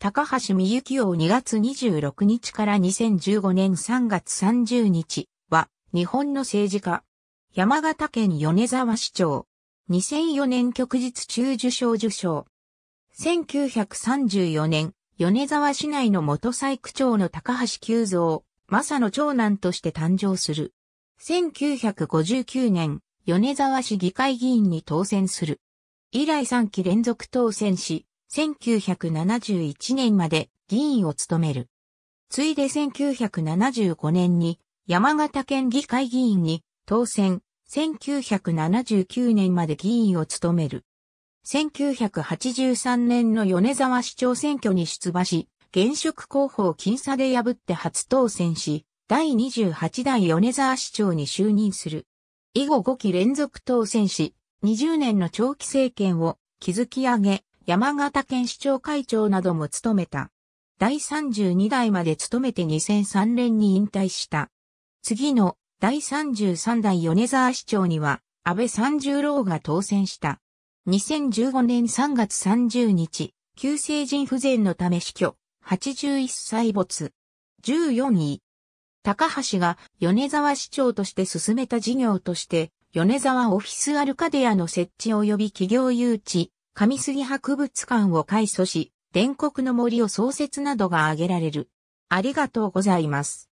高橋みゆきを2月26日から2015年3月30日は日本の政治家。山形県米沢市長。2004年旭日中受賞受賞。1934年、米沢市内の元細区長の高橋久蔵、正の長男として誕生する。1959年、米沢市議会議員に当選する。以来3期連続当選し、1971年まで議員を務める。ついで1975年に山形県議会議員に当選、1979年まで議員を務める。1983年の米沢市長選挙に出馬し、現職候補を僅差で破って初当選し、第28代米沢市長に就任する。以後5期連続当選し、20年の長期政権を築き上げ、山形県市長会長なども務めた。第32代まで務めて2003年に引退した。次の第33代米沢市長には安倍三十郎が当選した。2015年3月30日、急性人不全のため死去、81歳没。14位。高橋が米沢市長として進めた事業として、米沢オフィスアルカデアの設置及び企業誘致、上杉博物館を開祖し、伝国の森を創設などが挙げられる。ありがとうございます。